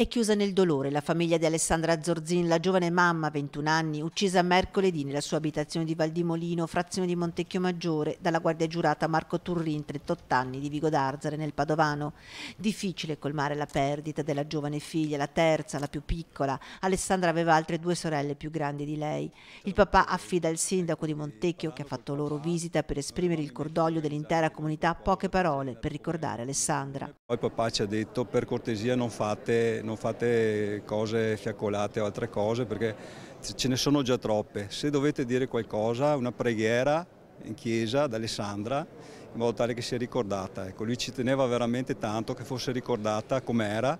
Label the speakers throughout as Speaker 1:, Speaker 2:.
Speaker 1: È chiusa nel dolore la famiglia di Alessandra Zorzin, la giovane mamma, 21 anni, uccisa mercoledì nella sua abitazione di Valdimolino, frazione di Montecchio Maggiore, dalla guardia giurata Marco Turrin, 38 anni, di Vigo d'Arzare, nel Padovano. Difficile colmare la perdita della giovane figlia, la terza, la più piccola. Alessandra aveva altre due sorelle più grandi di lei. Il papà affida al sindaco di Montecchio, che ha fatto loro visita per esprimere il cordoglio dell'intera comunità, poche parole per ricordare Alessandra.
Speaker 2: Poi papà ci ha detto, per cortesia non fate non fate cose fiaccolate o altre cose perché ce ne sono già troppe. Se dovete dire qualcosa, una preghiera in chiesa ad Alessandra in modo tale che sia ricordata. Ecco, lui ci teneva veramente tanto che fosse ricordata com'era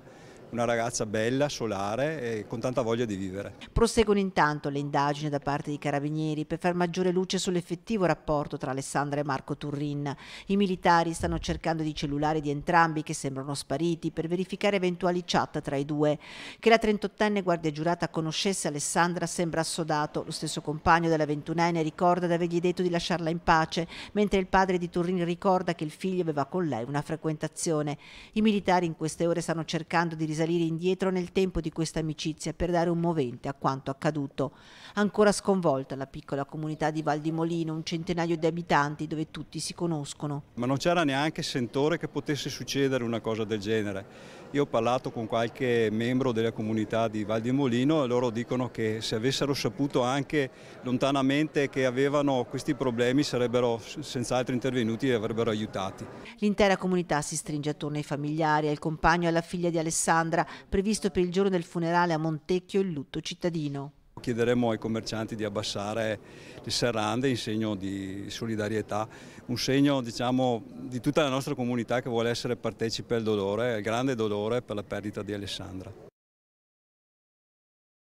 Speaker 2: una ragazza bella, solare e con tanta voglia di vivere.
Speaker 1: Proseguono intanto le indagini da parte di carabinieri per far maggiore luce sull'effettivo rapporto tra Alessandra e Marco Turrin. I militari stanno cercando di cellulari di entrambi che sembrano spariti per verificare eventuali chat tra i due. Che la 38enne guardia giurata conoscesse Alessandra sembra assodato. Lo stesso compagno della 21enne ricorda di avergli detto di lasciarla in pace, mentre il padre di Turrin ricorda che il figlio aveva con lei una frequentazione. I militari in queste ore stanno cercando di risolvere risalire indietro nel tempo di questa amicizia per dare un movente a quanto accaduto. Ancora sconvolta la piccola comunità di Val di Molino, un centinaio di abitanti dove tutti si conoscono.
Speaker 2: Ma non c'era neanche sentore che potesse succedere una cosa del genere. Io ho parlato con qualche membro della comunità di Val di Molino e loro dicono che se avessero saputo anche lontanamente che avevano questi problemi sarebbero senz'altro intervenuti e avrebbero aiutati.
Speaker 1: L'intera comunità si stringe attorno ai familiari, al compagno e alla figlia di Alessandro Alessandra, previsto per il giorno del funerale a Montecchio il lutto cittadino.
Speaker 2: Chiederemo ai commercianti di abbassare le serrande in segno di solidarietà, un segno diciamo, di tutta la nostra comunità che vuole essere partecipe al dolore, al grande dolore per la perdita di Alessandra.